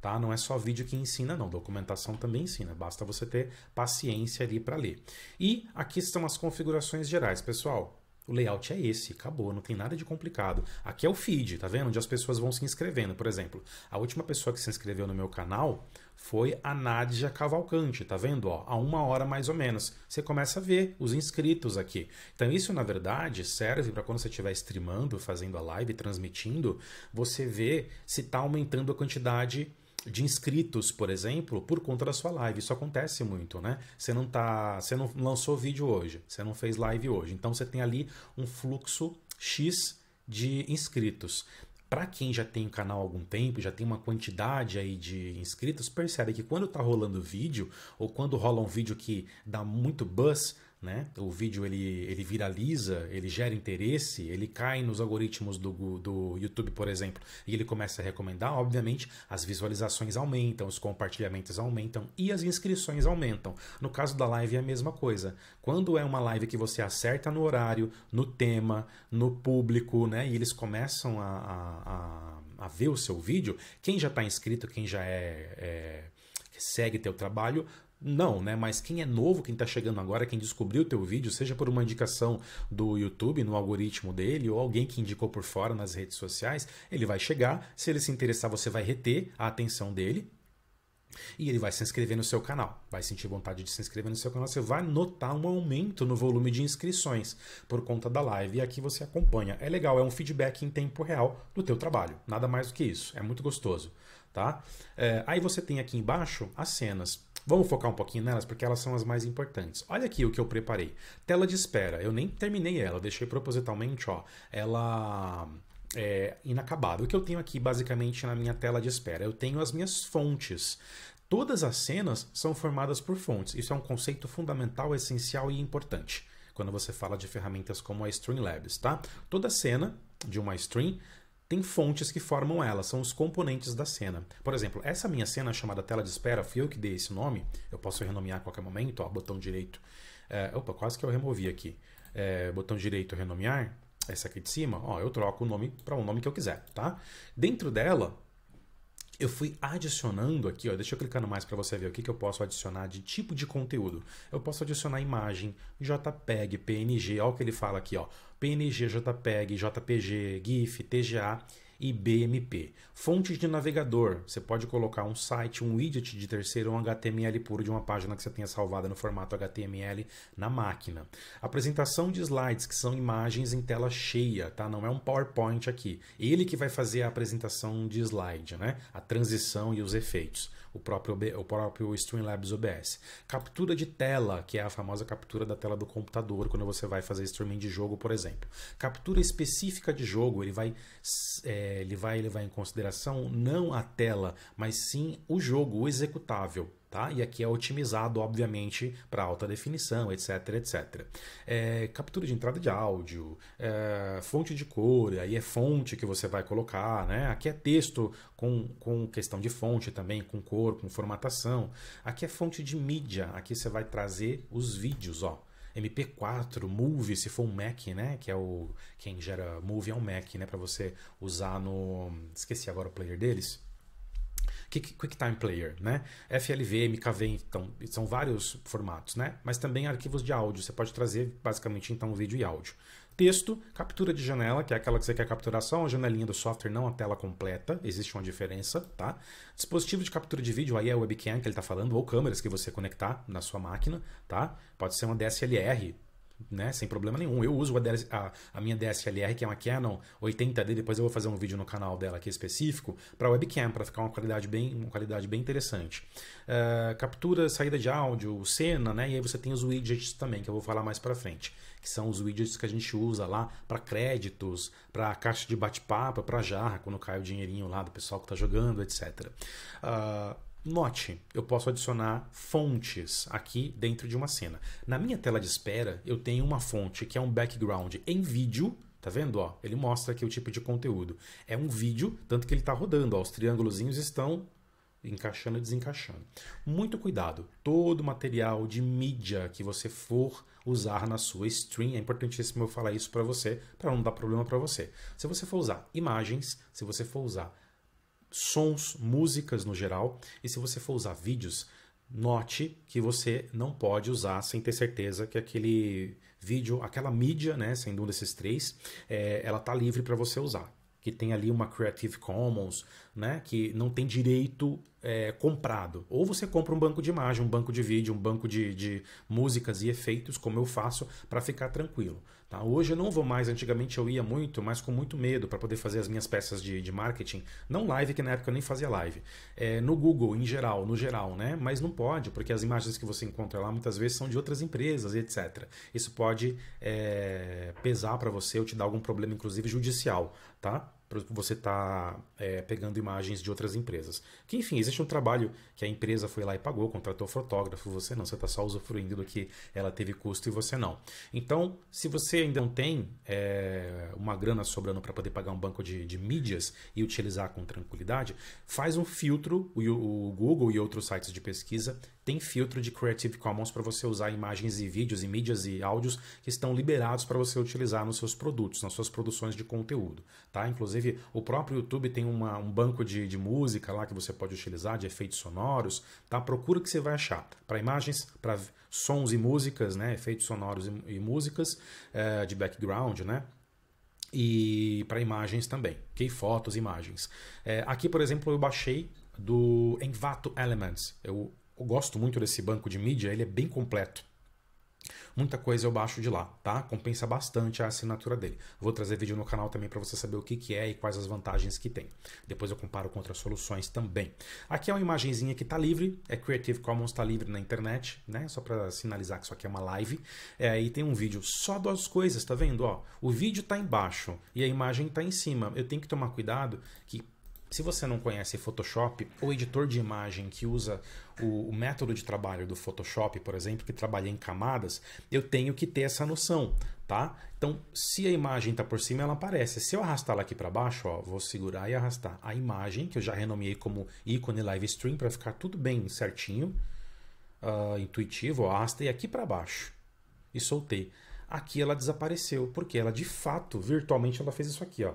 Tá? Não é só vídeo que ensina, não. Documentação também ensina. Basta você ter paciência ali para ler. E aqui estão as configurações gerais, pessoal. O layout é esse, acabou, não tem nada de complicado. Aqui é o feed, tá vendo? Onde as pessoas vão se inscrevendo, por exemplo. A última pessoa que se inscreveu no meu canal foi a Nádia Cavalcante, tá vendo? Ó, a uma hora mais ou menos. Você começa a ver os inscritos aqui. Então, isso na verdade serve para quando você estiver streamando, fazendo a live, transmitindo, você vê se está aumentando a quantidade de inscritos, por exemplo, por conta da sua live. Isso acontece muito, né? Você não tá, você não lançou vídeo hoje, você não fez live hoje. Então você tem ali um fluxo X de inscritos para quem já tem o canal há algum tempo, já tem uma quantidade aí de inscritos, percebe que quando tá rolando vídeo ou quando rola um vídeo que dá muito buzz, né? O vídeo ele, ele viraliza, ele gera interesse, ele cai nos algoritmos do, do YouTube, por exemplo, e ele começa a recomendar. Obviamente, as visualizações aumentam, os compartilhamentos aumentam e as inscrições aumentam. No caso da live é a mesma coisa. Quando é uma live que você acerta no horário, no tema, no público, né? E eles começam a, a, a, a ver o seu vídeo, quem já está inscrito, quem já é, é segue teu trabalho não, né? Mas quem é novo, quem está chegando agora, quem descobriu o teu vídeo, seja por uma indicação do YouTube, no algoritmo dele, ou alguém que indicou por fora nas redes sociais, ele vai chegar, se ele se interessar, você vai reter a atenção dele, e ele vai se inscrever no seu canal. Vai sentir vontade de se inscrever no seu canal. Você vai notar um aumento no volume de inscrições por conta da live. E aqui você acompanha. É legal, é um feedback em tempo real do teu trabalho. Nada mais do que isso. É muito gostoso, tá? É, aí você tem aqui embaixo as cenas. Vamos focar um pouquinho nelas porque elas são as mais importantes. Olha aqui o que eu preparei. Tela de espera. Eu nem terminei ela, deixei propositalmente, ó, ela é inacabada. O que eu tenho aqui basicamente na minha tela de espera? Eu tenho as minhas fontes. Todas as cenas são formadas por fontes. Isso é um conceito fundamental, essencial e importante quando você fala de ferramentas como a Streamlabs, tá? Toda cena de uma stream tem fontes que formam ela, são os componentes da cena. Por exemplo, essa minha cena chamada tela de espera, fui eu que dei esse nome, eu posso renomear a qualquer momento, ó, botão direito. É, opa, quase que eu removi aqui. É, botão direito renomear, essa aqui de cima, ó, eu troco o nome para o um nome que eu quiser, tá? Dentro dela, eu fui adicionando aqui, ó, deixa eu no mais para você ver o que, que eu posso adicionar de tipo de conteúdo. Eu posso adicionar imagem, JPEG, PNG, olha o que ele fala aqui, ó, PNG, JPEG, JPG, GIF, TGA IBMP. Fontes de navegador. Você pode colocar um site, um widget de terceiro ou um HTML puro de uma página que você tenha salvada no formato HTML na máquina. Apresentação de slides, que são imagens em tela cheia, tá? Não é um PowerPoint aqui. Ele que vai fazer a apresentação de slide, né? A transição e os efeitos o próprio, o próprio Streamlabs OBS. Captura de tela, que é a famosa captura da tela do computador, quando você vai fazer streaming de jogo, por exemplo. Captura específica de jogo, ele vai, é, ele vai levar em consideração não a tela, mas sim o jogo, o executável. Tá? E aqui é otimizado, obviamente, para alta definição, etc, etc. É, captura de entrada de áudio, é, fonte de cor, aí é fonte que você vai colocar, né? Aqui é texto com, com questão de fonte também, com cor, com formatação. Aqui é fonte de mídia, aqui você vai trazer os vídeos, ó. MP4, Movie, se for um Mac, né? Que é o quem gera Movie é um Mac, né? Para você usar no esqueci agora o player deles QuickTime Player, né? FLV, MKV, então, são vários formatos, né? Mas também arquivos de áudio, você pode trazer basicamente então vídeo e áudio. Texto, captura de janela, que é aquela que você quer capturar só janelinha do software, não a tela completa, existe uma diferença, tá? Dispositivo de captura de vídeo, aí é o webcam que ele está falando, ou câmeras que você conectar na sua máquina, tá? Pode ser uma DSLR, né, sem problema nenhum. Eu uso a, DS, a, a, minha DSLR, que é uma Canon 80D, depois eu vou fazer um vídeo no canal dela aqui específico, para webcam, para ficar uma qualidade bem, uma qualidade bem interessante. Uh, captura, saída de áudio, cena, né, e aí você tem os widgets também, que eu vou falar mais para frente, que são os widgets que a gente usa lá para créditos, para caixa de bate-papo, para jarra, quando cai o dinheirinho lá do pessoal que está jogando, etc. Uh, ah, Note, eu posso adicionar fontes aqui dentro de uma cena. Na minha tela de espera, eu tenho uma fonte que é um background em vídeo, tá vendo? Ó, ele mostra aqui o tipo de conteúdo. É um vídeo, tanto que ele está rodando, ó, os triângulozinhos estão encaixando e desencaixando. Muito cuidado, todo material de mídia que você for usar na sua stream, é importantíssimo eu falar isso para você, para não dar problema para você. Se você for usar imagens, se você for usar sons, músicas no geral. E se você for usar vídeos, note que você não pode usar sem ter certeza que aquele vídeo, aquela mídia, né, sendo um desses três, é, ela tá livre para você usar. Que tem ali uma Creative Commons, né, que não tem direito é, comprado. Ou você compra um banco de imagem, um banco de vídeo, um banco de, de músicas e efeitos, como eu faço, para ficar tranquilo. Tá? Hoje eu não vou mais, antigamente eu ia muito, mas com muito medo para poder fazer as minhas peças de, de, marketing. Não live, que na época eu nem fazia live. É, no Google, em geral, no geral, né? Mas não pode, porque as imagens que você encontra lá muitas vezes são de outras empresas e etc. Isso pode é, pesar para você ou te dar algum problema, inclusive judicial, tá? você está é, pegando imagens de outras empresas. Que, enfim, existe um trabalho que a empresa foi lá e pagou, contratou fotógrafo, você não, você está só usufruindo do que ela teve custo e você não. Então, se você ainda não tem é, uma grana sobrando para poder pagar um banco de, de, mídias e utilizar com tranquilidade, faz um filtro, o, o Google e outros sites de pesquisa tem filtro de Creative Commons para você usar imagens e vídeos e mídias e áudios que estão liberados para você utilizar nos seus produtos, nas suas produções de conteúdo, tá? Inclusive, o próprio YouTube tem uma, um banco de, de música lá que você pode utilizar, de efeitos sonoros, tá? Procura o que você vai achar. Para imagens, para sons e músicas, né? Efeitos sonoros e, e músicas é, de background, né? E para imagens também, ok? Fotos, imagens. É, aqui, por exemplo, eu baixei do Envato Elements. Eu eu gosto muito desse banco de mídia, ele é bem completo. Muita coisa eu baixo de lá, tá? Compensa bastante a assinatura dele. Vou trazer vídeo no canal também para você saber o que, que é e quais as vantagens que tem. Depois eu comparo com outras soluções também. Aqui é uma imagenzinha que está livre, é Creative Commons está livre na internet, né? Só para sinalizar que isso aqui é uma live. É, e tem um vídeo só das coisas, tá vendo? Ó, o vídeo está embaixo e a imagem está em cima. Eu tenho que tomar cuidado que se você não conhece Photoshop, o editor de imagem que usa o, o, método de trabalho do Photoshop, por exemplo, que trabalha em camadas, eu tenho que ter essa noção, tá? Então, se a imagem está por cima, ela aparece. Se eu arrastar ela aqui para baixo, ó, vou segurar e arrastar a imagem, que eu já renomeei como ícone live stream para ficar tudo bem certinho, uh, intuitivo, ó, arrastei aqui para baixo e soltei. Aqui ela desapareceu, porque ela de fato, virtualmente, ela fez isso aqui, ó,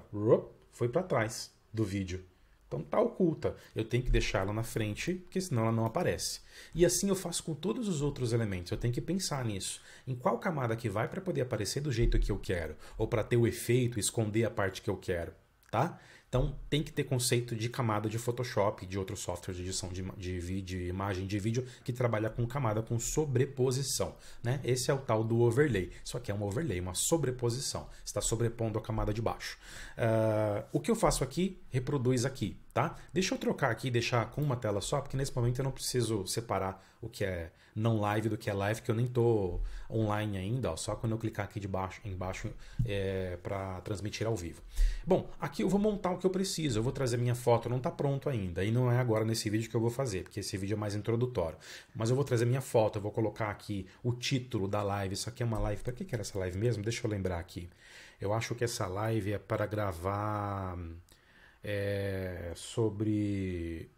foi para trás do vídeo. Então está oculta. Eu tenho que deixá-la na frente, porque senão ela não aparece. E assim eu faço com todos os outros elementos. Eu tenho que pensar nisso. Em qual camada que vai para poder aparecer do jeito que eu quero, ou para ter o efeito, esconder a parte que eu quero, tá? Então tem que ter conceito de camada de Photoshop, de outro software de edição de, de, imagem de vídeo, que trabalha com camada, com sobreposição. Né? Esse é o tal do overlay. Isso aqui é um overlay, uma sobreposição. está sobrepondo a camada de baixo. Uh, o que eu faço aqui reproduz aqui tá? Deixa eu trocar aqui e deixar com uma tela só, porque nesse momento eu não preciso separar o que é não live do que é live, que eu nem tô online ainda, ó, só quando eu clicar aqui de baixo, embaixo é, para transmitir ao vivo. Bom, aqui eu vou montar o que eu preciso, eu vou trazer minha foto, não está pronto ainda, e não é agora nesse vídeo que eu vou fazer, porque esse vídeo é mais introdutório. Mas eu vou trazer minha foto, eu vou colocar aqui o título da live, isso aqui é uma live, para que que era essa live mesmo? Deixa eu lembrar aqui. Eu acho que essa live é para gravar é, sobre.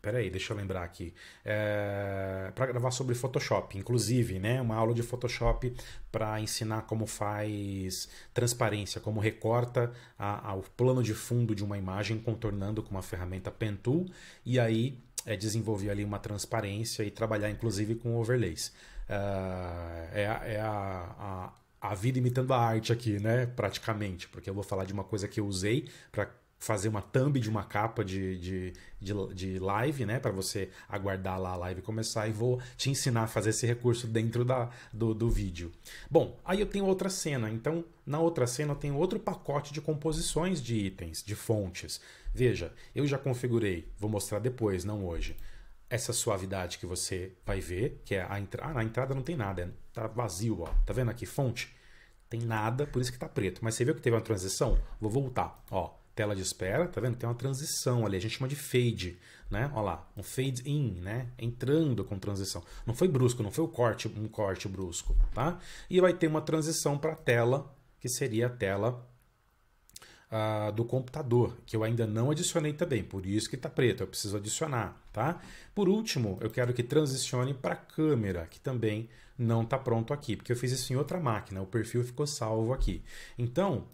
Peraí, deixa eu lembrar aqui. É, para gravar sobre Photoshop, inclusive, né? Uma aula de Photoshop para ensinar como faz transparência, como recorta a, a, o plano de fundo de uma imagem contornando com uma ferramenta Pen Tool. E aí é, desenvolver ali uma transparência e trabalhar inclusive com overlays. é, é a, é a, a vida imitando a arte aqui, né? Praticamente, porque eu vou falar de uma coisa que eu usei para fazer uma thumb de uma capa de, de, de, de live, né? Para você aguardar lá a live começar e vou te ensinar a fazer esse recurso dentro da, do, do vídeo. Bom, aí eu tenho outra cena. Então, na outra cena eu tenho outro pacote de composições de itens, de fontes. Veja, eu já configurei, vou mostrar depois, não hoje. Essa suavidade que você vai ver, que é a entrada. Ah, na entrada não tem nada, tá vazio, ó. Tá vendo aqui? Fonte tem nada, por isso que tá preto. Mas você viu que teve uma transição? Vou voltar, ó. Tela de espera, tá vendo? Tem uma transição ali, a gente chama de fade, né? Olha lá, um fade in, né? Entrando com transição. Não foi brusco, não foi o corte, um corte brusco, tá? E vai ter uma transição para tela, que seria a tela Uh, do computador, que eu ainda não adicionei também, por isso que está preto, eu preciso adicionar, tá? Por último, eu quero que transicione para a câmera, que também não está pronto aqui, porque eu fiz isso em outra máquina, o perfil ficou salvo aqui. Então,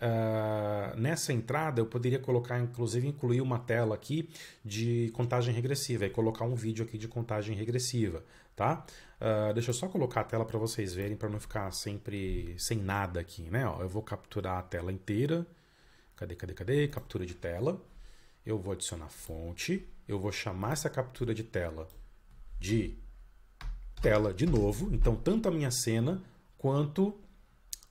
Uh, nessa entrada eu poderia colocar, inclusive, incluir uma tela aqui de contagem regressiva e é colocar um vídeo aqui de contagem regressiva, tá? Uh, deixa eu só colocar a tela para vocês verem, para não ficar sempre sem nada aqui, né? Ó, eu vou capturar a tela inteira. Cadê, cadê, cadê? Captura de tela. Eu vou adicionar fonte. Eu vou chamar essa captura de tela de tela de novo. Então, tanto a minha cena quanto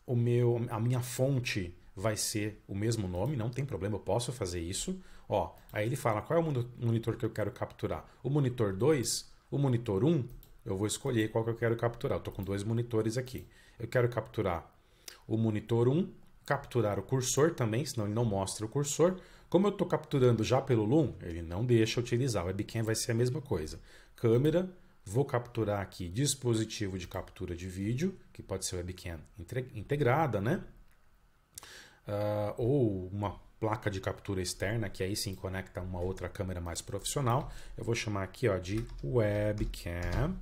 o meu, a minha fonte vai ser o mesmo nome, não tem problema, eu posso fazer isso. Ó, aí ele fala qual é o monitor que eu quero capturar. O monitor 2, o monitor 1, um, eu vou escolher qual que eu quero capturar. Eu estou com dois monitores aqui. Eu quero capturar o monitor 1, um, capturar o cursor também, senão ele não mostra o cursor. Como eu estou capturando já pelo Loom, ele não deixa utilizar. O webcam vai ser a mesma coisa. Câmera, Vou capturar aqui dispositivo de captura de vídeo, que pode ser webcam integrada, né? Uh, ou uma placa de captura externa, que aí sim conecta uma outra câmera mais profissional. Eu vou chamar aqui ó, de webcam.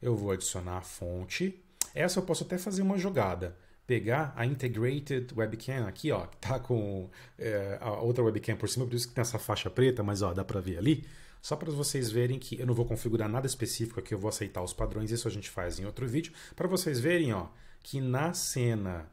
Eu vou adicionar a fonte. Essa eu posso até fazer uma jogada. Pegar a integrated webcam aqui, ó, que tá com é, a outra webcam por cima, por isso que tem essa faixa preta, mas ó, dá para ver ali. Só para vocês verem que eu não vou configurar nada específico aqui, eu vou aceitar os padrões, isso a gente faz em outro vídeo, para vocês verem ó, que na cena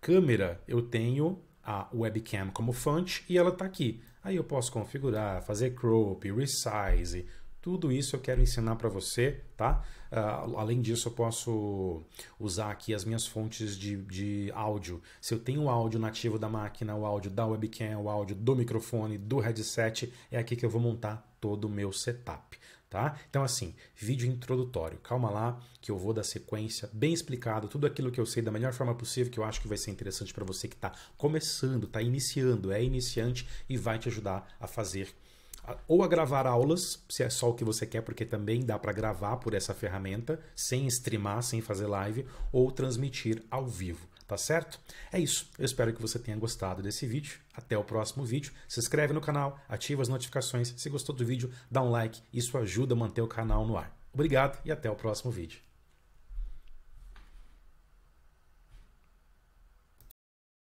câmera eu tenho a webcam como fonte e ela está aqui. Aí eu posso configurar, fazer crop, resize, tudo isso eu quero ensinar para você, tá? Uh, além disso, eu posso usar aqui as minhas fontes de, de áudio. Se eu tenho o áudio nativo da máquina, o áudio da webcam, o áudio do microfone, do headset, é aqui que eu vou montar todo o meu setup. Tá? Então, assim, vídeo introdutório. Calma lá, que eu vou dar sequência bem explicado, tudo aquilo que eu sei da melhor forma possível, que eu acho que vai ser interessante para você que está começando, está iniciando, é iniciante e vai te ajudar a fazer ou a gravar aulas, se é só o que você quer, porque também dá para gravar por essa ferramenta, sem streamar, sem fazer live, ou transmitir ao vivo, tá certo? É isso. Eu espero que você tenha gostado desse vídeo. Até o próximo vídeo. Se inscreve no canal, ativa as notificações. Se gostou do vídeo, dá um like. Isso ajuda a manter o canal no ar. Obrigado e até o próximo vídeo.